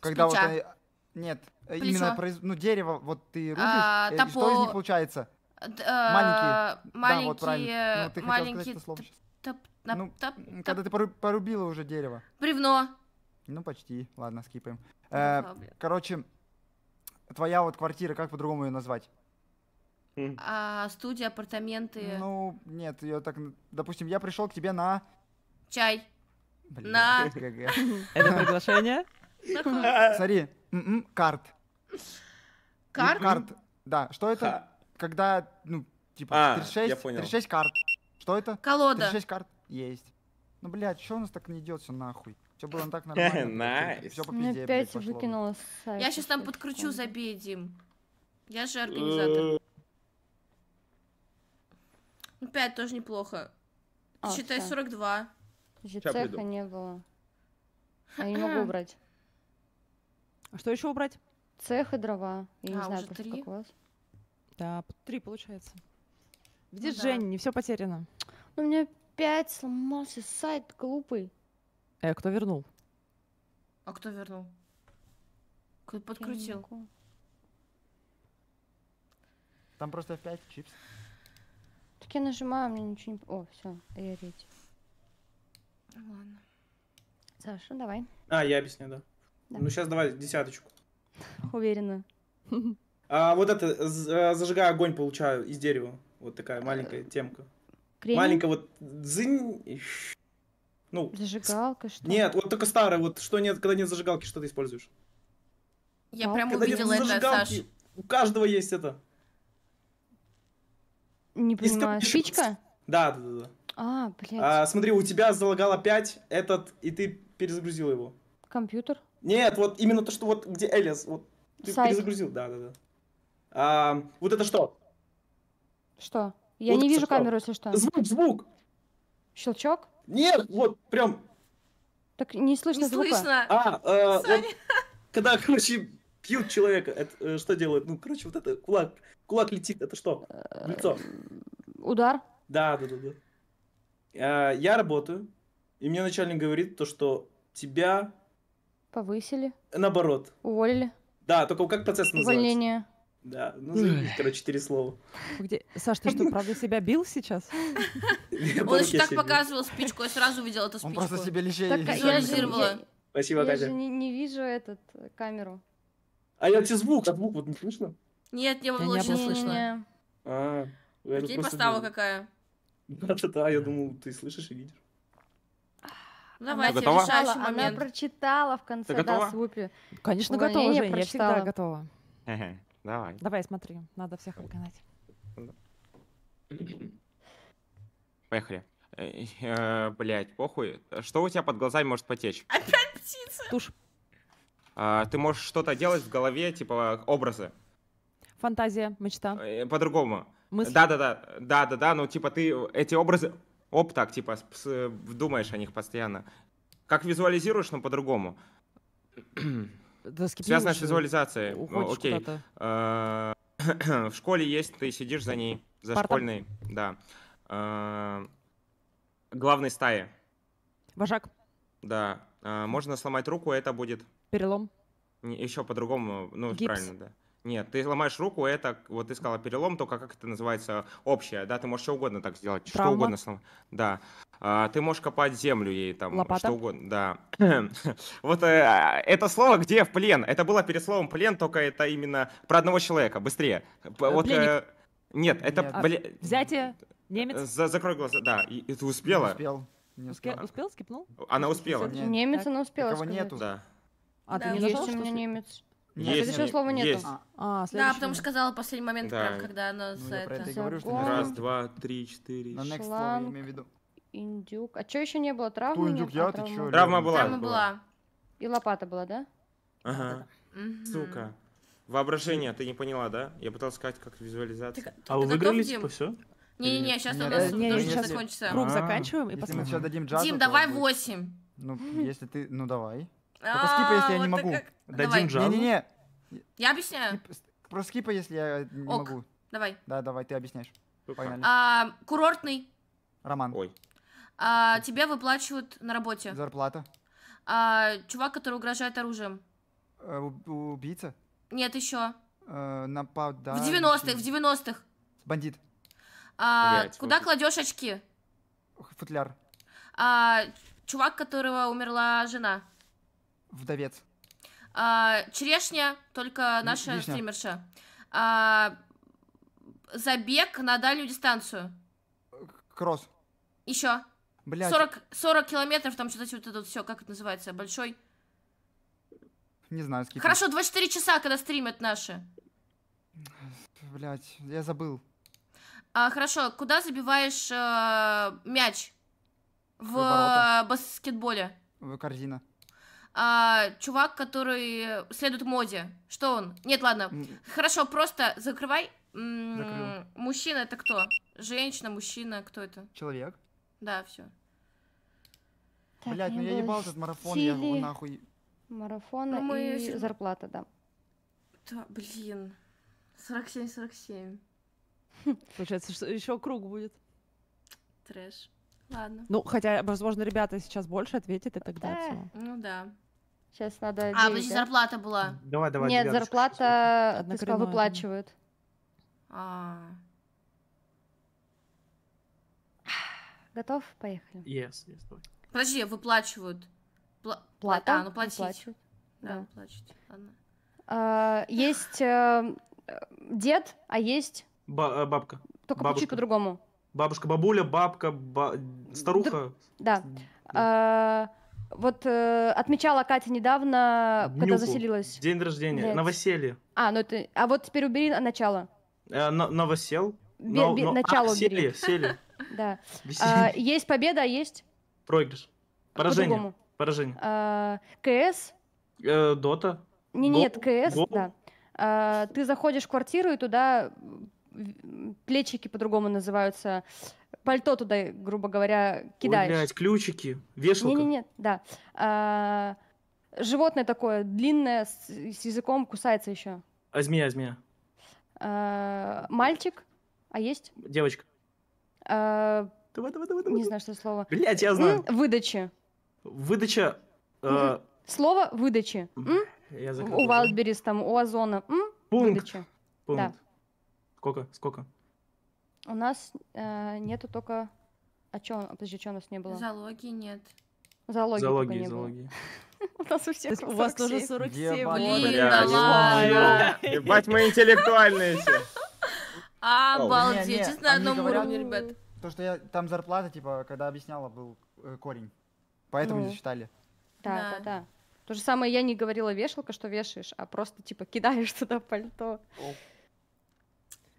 Когда Сплеча. вот... Нет, э, Плечо. именно произ... ну дерево вот ты а, рубишь, а, э, топо... что из них получается? маленькие. Э, маленькие. Да, вот правильно. Ну, ты маленькие... хотел сказать это слово сейчас. Топ, топ, ну, топ, когда ты порубила уже дерево. Бревно. Ну, почти. Ладно, скипаем. Ну, э, короче, твоя вот квартира, как по-другому ее назвать? Хм. А студия, апартаменты? Ну, нет, ее так... Допустим, я пришел к тебе на... Чай. Блин, на... Это приглашение? Смотри, м-м, карт. Карт? Карт, да. Что это? Когда, ну, типа, 36, а, 36 карт. Что это? Колода. 36 карт. Есть. Ну, блядь, что у нас так не идет все нахуй? Все было так нормально. Найс. Все по ну, пизде, блядь, Опять выкинула сайт. Я сейчас там подкручу, забедим. Я же организатор. Э. Ну, 5 тоже неплохо. А, считай всё. 42. Подожди, Ща цеха не было. А Я не могу убрать. А что еще убрать? Цех и дрова. Я а, не знаю, уже просто три? как у вас. Да, три получается. Где ну да. Жень, не все потеряно. Ну, У меня пять сломался сайт глупый. Э, кто вернул? А кто вернул? Кто подкрутил? Там просто опять чипс. Так я нажимаю, мне ничего не... О, все, я речь. Ладно. Саша, давай. А, я объясню, да. да. Ну, сейчас давай десяточку. Уверена. А, вот это, э, зажигая огонь, получаю из дерева. Вот такая маленькая э, темка. Маленькая вот дзынь. Ну, Зажигалка, что? Нет, вот только старая, вот что нет, когда нет зажигалки, что ты используешь? Я прям Когда нет увидела это, зажигалки, Саш. у каждого есть это. Не понимаю. капюшона. Спичка? Да, да, да. да. А, блядь, А, смотри, у тебя залагал опять этот, и ты перезагрузил его. компьютер. Нет, вот именно то, что вот где Элис, вот ты Сайт. перезагрузил, да, да, да. А, вот это что? Что? Я Вот не вижу что? камеру, если что. Звук, звук! Щелчок? Нет, вот прям... Так не слышно Не звука. слышно. А, э, вот, когда, короче, пьют человека, это, э, что делают? Ну, короче, вот это, кулак, кулак летит, это что? В лицо. Э, удар. Да, да, да, да. А, я работаю, и мне начальник говорит то, что тебя... Повысили. Наоборот. Уволили. Да, только как процесс называется? Увольнение. Да, ну заебись, короче, четыре слова. Где... Саш, ты что, правда себя бил сейчас? Он еще так показывал спичку, я сразу увидела эту спичку. Он просто себе лишили. А Спасибо, Катя. Я же не вижу этот э, камеру. А я тебе звук, а звук вот не слышно? Нет, не было очень слышно. А, Какие постава какая. Да-да-да, я думал, ты слышишь и видишь. Давайте, решающий момент. Она прочитала в конце, да, Свупи. Конечно, готова, Женя, я всегда готова. Давай. Давай, смотри, надо всех выгонать. Поехали. Э, э, Блять, похуй. Что у тебя под глазами может потечь? Опять птица! Тушь. А, ты можешь что-то делать в голове, типа образы. Фантазия, мечта. Э, по-другому. Мысли. Да-да-да, да-да-да, ну типа ты эти образы, оп, так, типа, думаешь о них постоянно. Как визуализируешь, но по-другому. Да, Связано с визуализацией. Окей. Э, в школе есть, ты сидишь за ней, за Парта. школьной, да. Э, главной стаи. Вожак. Да. Э, можно сломать руку, это будет... Перелом. Еще по-другому, ну, правильно, да. Нет, ты ломаешь руку, а это, вот ты сказала, перелом, только как это называется, общее, да, ты можешь что угодно так сделать, Травма. что угодно сломать, да. А, ты можешь копать землю ей там, Лопата. что угодно, да. вот э, это слово «где в плен», это было перед словом «плен», только это именно про одного человека, быстрее. Э, вот, э, нет, это... Нет. Бля... Взятие, немец. За, закрой глаза, да, и, и ты успела? Не успел. Не успел. Успе- успел, скипнул? Она успела. Нет. Немец она успела. Такого сказать. нету. Да. А да, ты не знала, что у меня немец? Есть. Следующего слова нету. Есть. А, а, Да, потому что сказала последний момент, да. прям, когда она ну, за это... это говорю, что Раз, два, три, четыре. На next слово имею в виду. Индюк. А что еще не было? травмы? Кто индюк? А я? Ты что? Травма была. Травма была. И лопата была, да? Ага. Сука. Воображение, ты не поняла, да? Я пытался сказать, как визуализация. а вы выиграли, типа, все? Не-не-не, сейчас у нас должен э, закончится. Круг а. заканчиваем и посмотрим. Дим, давай 8. Ну, если ты... Ну, давай. Только скипа, если я не а, могу. Дадим джаз. Не-не-не. Я объясняю. Про скипа, если я не могу. Давай. Да, давай, ты объясняешь. Погнали. А, курортный. Роман. Ой. А, тебе выплачивают на работе. Зарплата. Чувак, который угрожает оружием. Э, убийца? Нет, еще. Э, напад, да. В 90-х, в 90-х. Бандит. Куда кладешь очки? Футляр. Чувак, которого умерла жена. Вдовец. А, черешня, только наша Вишня. стримерша. А, забег на дальнюю дистанцию. Кросс. Еще. Блядь. 40, 40 километров, там что-то вот это вот все, как это называется, большой. Не знаю, сколько. Хорошо, 24 часа, когда стримят наши. Блять, я забыл. А, хорошо, куда забиваешь э, мяч? В, в баскетболе. В корзина а, чувак, который следует моде. Что он? Нет, ладно. Хорошо, просто закрывай. Закрыл. Мужчина это кто? Женщина, мужчина, кто это? Человек. Да, все. Блять, ну я ебал этот марафон, я его нахуй. Марафон ну, мы... и зарплата, да. Да, блин. 47-47. Получается, что еще круг будет. Трэш. Ладно. Ну, хотя, возможно, ребята сейчас больше ответят, и тогда да. Ну да. Сейчас надо... А, подожди, да? зарплата была. Давай, давай. Нет, зарплата, сказал, выплачивают. А. Готов? Поехали. Yes, yes, давай. Подожди, выплачивают. Пла... Плата? А, ну платить. Выплачивают. Да, да. плачете. Ладно. А, есть э, дед, а есть... Ба э, бабка. Только бабушка. чуть по-другому. Бабушка-бабуля, бабка, ба... старуха. Да. да. А, вот э, отмечала Катя недавно, Днюху. когда заселилась. День рождения, Блядь. новоселье. А, ну это... А вот теперь убери начало. Э, но, новосел? Бе, но, бе, но... Начало а, убери. Сели, сели. Да. А, есть победа, а есть? Проигрыш. Поражение. Поражение. А, КС? Э, Дота. Не, нет, КС, да. А, ты заходишь в квартиру и туда плечики по-другому называются, пальто туда, грубо говоря, кидаешь. Ой, блядь, ключики, вешалка. Не-не-не, да. А, животное такое, длинное, с, с языком кусается еще. А змея, змея? А, мальчик, а есть? Девочка. А, давай, давай, давай, давай. Не знаю, что слово. Блядь, я знаю. М? Выдача. Выдача. Э... Слово выдачи. М? Я У Wildberries, там, у Озона. М? Пункт. Выдача. Пункт. Да. Сколько? Сколько? У нас э, нету только... А что, подожди, что у нас не было? Залоги нет. Залоги, залоги не залоги. У нас у всех У вас тоже 47. Блин, да Ебать, мы интеллектуальные все. Обалдеть, чисто на одном уровне, ребят. То, что я там зарплата, типа, когда объясняла, был э, корень. Поэтому не ну. считали. Да, да, да. То же самое я не говорила вешалка, что вешаешь, а просто типа кидаешь туда пальто.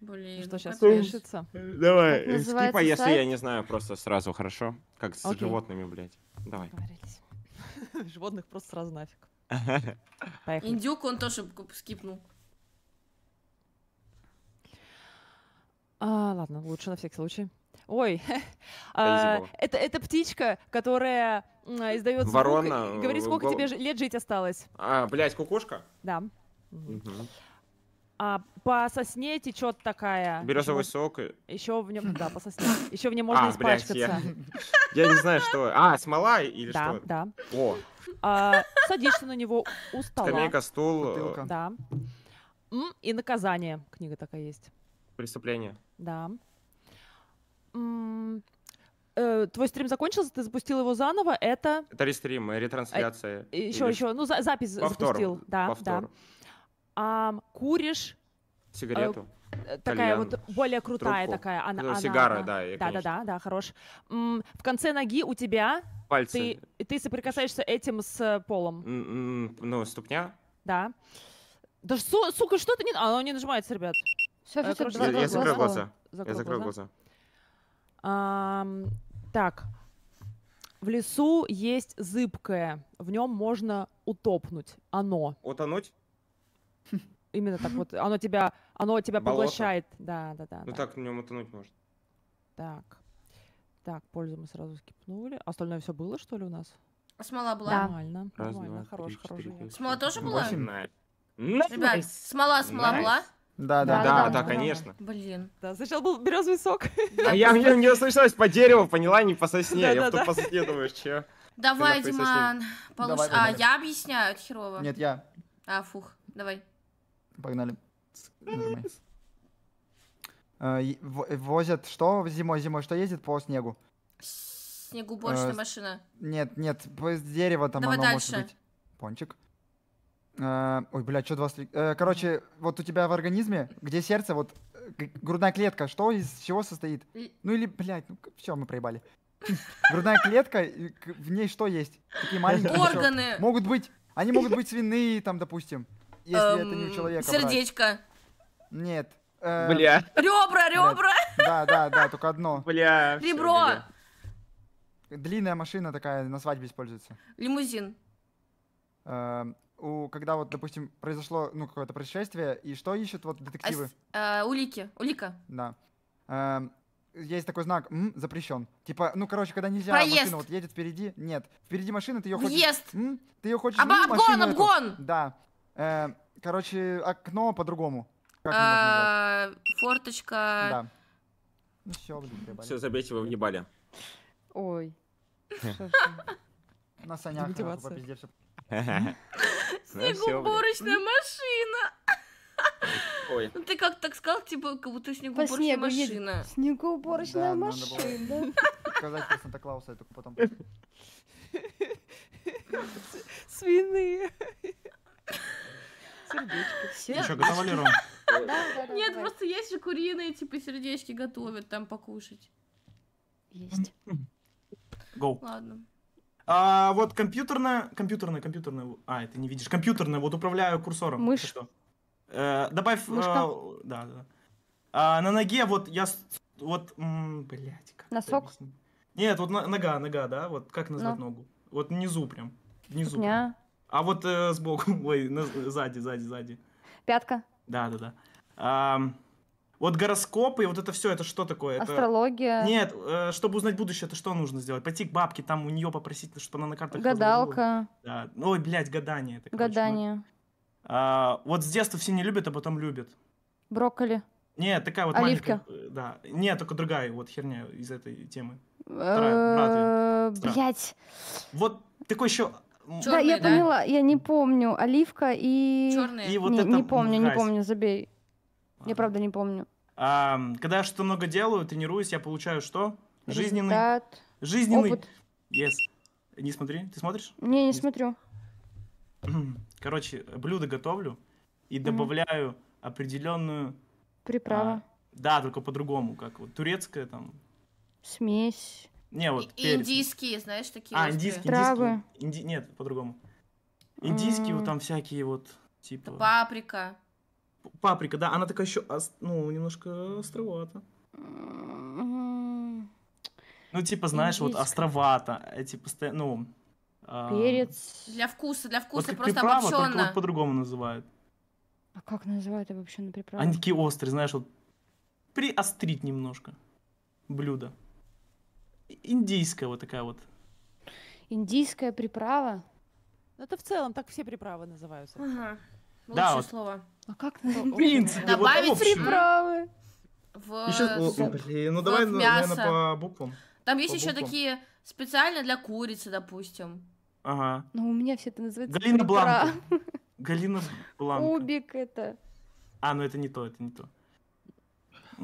Блин. Что сейчас решится? Э, давай, э, скипа, если сайт? я не знаю, просто сразу, хорошо? Как с Окей. животными, блядь. Давай. Животных просто сразу нафиг. Поехали. Индюк, он тоже скипнул. А, ладно, лучше на всякий случай. Ой, а, это, это птичка, которая издает звук. Ворона. Говори, э, сколько тебе лет жить осталось. А, блядь, кукушка? Да. Угу. А по сосне течет такая. Березовый еще, сок. Еще в нем, да, по сосне. Еще в нем а, можно а, испачкаться. Блядь, я, я не знаю, что. А, смола или да, что? Да, да. О. А, садишься на него у стола. Скамейка, стул. Бутылка. Да. И наказание. Книга такая есть. Преступление. Да. Э, твой стрим закончился, ты запустил его заново. Это. Это рестрим, ретрансляция. Э, еще, или... еще. Ну, за запись Повтор. запустил. Да, Повтор. да а, куришь... Сигарету. Э, такая кальян, вот более крутая трубку. такая. Она, э, она, сигара, она, да. Я, да, да, да, да, хорош. М, в конце ноги у тебя... Пальцы. Ты, ты соприкасаешься этим с э, полом. м ну, ступня. Да. Да су, сука, что ты не... А, оно не нажимается, ребят. Все, все, все. Я, я глаза. Закрыл я закрыл глаза. А, так. В лесу есть зыбкое. В нем можно утопнуть. Оно. Утонуть? Именно так вот. Оно тебя, оно тебя Болото. поглощает. Да, да, да. Ну да. так на нем утонуть может. Так. Так, пользу мы сразу скипнули. Остальное все было, что ли, у нас? А смола была. Да. Нормально. Раз, нормально. хорош, три, хорош. смола тоже была? Ребят, смола, смола nice. была? Да, да, да, да, да, конечно. Блин. Да, сначала был березовый сок. А я мне не услышалась по дереву, поняла, не по сосне. Я потом по сосне думаю, че. Давай, Диман, получ А, я объясняю, херово. Нет, я. А, фух, давай. Погнали. Нажимай. Э, э, возят что зимой? Зимой что ездит по снегу? Снегоуборочная э, машина. Нет, нет, дерево там Давай оно дальше. может быть. Пончик. Ой, блядь, что два Короче, вот у тебя в организме, где сердце, вот грудная клетка, что из чего состоит? Ну или, блядь, ну все, мы проебали. Грудная клетка, в ней что есть? Такие маленькие. Органы. Могут быть, они могут быть свиные, там, допустим. Если это не у эм, человека Сердечко. Нет. Эм, бля. Ребра, ребра. Да, да, да, только одно. Бля. Ребро. Длинная машина такая на свадьбе используется. Лимузин. Эм, у, когда вот, допустим, произошло ну какое-то происшествие, и что ищут вот детективы? А, э, улики, улика. Да. Э, есть такой знак м, запрещен. Типа, ну короче, когда нельзя Проезд. машина вот едет впереди, нет, впереди машина ты ее хочешь. Въезд. М, ты ее хочешь. Об, обгон, обгон. Эту. Да. Э, короче, окно по-другому. А, форточка. Да. Ну все, блин, ебали. Все, забейте вы в ебале. Ой. На санях, по пизде все. Снегоуборочная машина. Ой. Ну ты как так сказал, типа, как будто снегоуборочная машина. Снегоуборочная машина. Сказать про Санта-Клауса, я только потом... Свиные. Сердечки. Сер... Что, готова ли, Ром? Нет, просто есть же куриные, типа, сердечки готовят там покушать. Есть. Go. Ладно. А, вот компьютерная, компьютерная, компьютерная. А, это не видишь. Компьютерная, вот управляю курсором. Мышь. Что? Э, добавь. Э, Мышка. Э, да, да. А, на ноге вот я. Вот. М, блядь, как Носок. Нет, вот нога, нога, да. Вот как назвать Но. ногу? Вот внизу прям. Внизу. Ступня. Прям. А вот э, сбоку, ой, на, сзади, сзади, сзади. Пятка? Да, да, да. А, вот гороскопы и вот это все, это что такое? Астрология. Это... Нет, э, чтобы узнать будущее, это что нужно сделать? Пойти к бабке, там у нее попросить, чтобы она на картах Гадалка. Да. Ой, блядь, гадание. Это, короче, ну. гадание. Мы... А, вот с детства все не любят, а потом любят. Брокколи. Нет, такая вот Оливка. маленькая. Э, да. Нет, только другая вот херня из этой темы. Э, Блять. Вот такой еще Черные, да, я да? поняла, я не помню. Оливка и... Черные. И вот не, это не помню, мразь. не помню, забей. А. Я правда не помню. А, когда я что-то много делаю, тренируюсь, я получаю что? Жизненный. Результат. Жизненный. Опыт. Yes. Не смотри. Ты смотришь? Не, не, не смотрю. Короче, блюдо готовлю и угу. добавляю определенную... приправа. А, да, только по-другому, как вот турецкая там. Смесь. Не, вот перец. Индийские, знаешь, такие. А, индийские, Травы. индийские. Инди... Нет, по-другому. Индийские вот там всякие вот, типа... Паприка. Паприка, да, она такая еще, ну, немножко островата. Ну, типа, знаешь, Индийская. вот островата, эти типа, постоянно, ну... А, перец. Для вкуса, для вкуса вот просто приправа, обобщенно. вот по-другому называют. А как называют обобщенно приправу? Они такие острые, знаешь, вот приострить немножко блюдо индийская вот такая вот. Индийская приправа? Ну, это в целом так все приправы называются. Ага. Лучшее да, вот. слово. А как? на принципе, ну, Добавить приправы. В... Еще, о, блин, ну в давай, ну, мясо. наверное, по буквам. Там есть по еще буквам. такие специально для курицы, допустим. Ага. Ну, у меня все это называется Галина Бланка. Галина Бланка. Кубик это. А, ну это не то, это не то.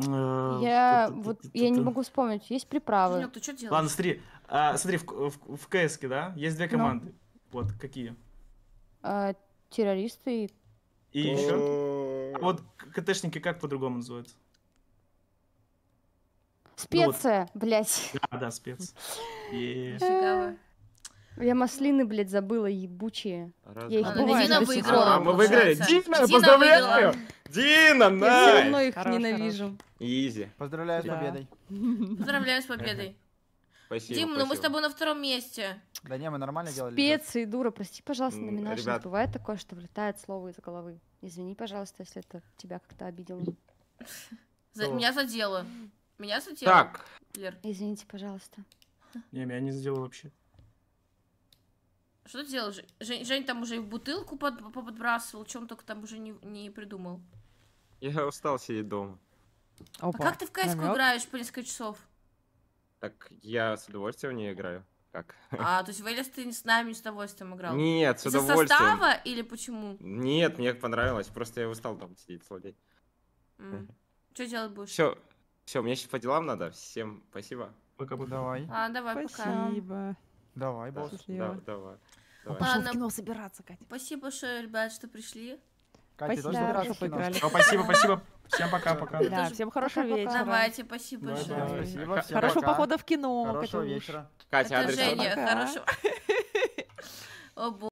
Э, я вот я не могу вспомнить, есть приправы. Ладно, смотри, а, смотри, в, в, в да, есть две ну. команды. Вот какие? А, террористы и. И еще. А вот КТшники как по-другому называются? Ну Специя, блять. Да, да, спец. Я маслины, блядь, забыла, ебучие. Раз, я их бывает Дина выиграла. А, мы выиграли. Дина, Дина поздравляю! Выиграла. Дина, на! Я все равно их хорош, ненавижу. Изи. Поздравляю да. с победой. Поздравляю с победой. Спасибо, Дим, спасибо. ну мы с тобой на втором месте. Да не, мы нормально делали. Специи, да? дура, прости, пожалуйста, на меня Ребят... бывает такое, что влетает слово из головы. Извини, пожалуйста, если это тебя как-то обидело. За... Меня задело. Меня задело. Так. Лер. Извините, пожалуйста. Не, меня не задело вообще. Что ты делал? Жень, Жень там уже и бутылку под, подбрасывал, чем только там уже не, не придумал. Я устал сидеть дома. Опа. А как ты в кс играешь по несколько часов? Так я с удовольствием не играю. Как? А, то есть в Элис ты с нами с удовольствием играл? Нет, с удовольствием. Из-за состава или почему? Нет, мне понравилось, просто я устал там сидеть, злодей. Mm. Что делать будешь? Все, все, мне сейчас по делам надо. Всем спасибо. Пока, пока. Давай. А, давай, спасибо. пока. Спасибо. Давай, босс. Да, давай. Давай. Пошел а, в кино собираться, Катя. Спасибо большое, ребят, что пришли. Катя, спасибо. тоже раз поиграли. Все, спасибо, спасибо. Всем пока-пока. Да, всем хорошего вечера. Давайте, спасибо большое. Да, спасибо, всем Хорошего пока. похода в кино. Хорошего Катюш. вечера. Катя, адрес. Женя, хорошего. О, боже.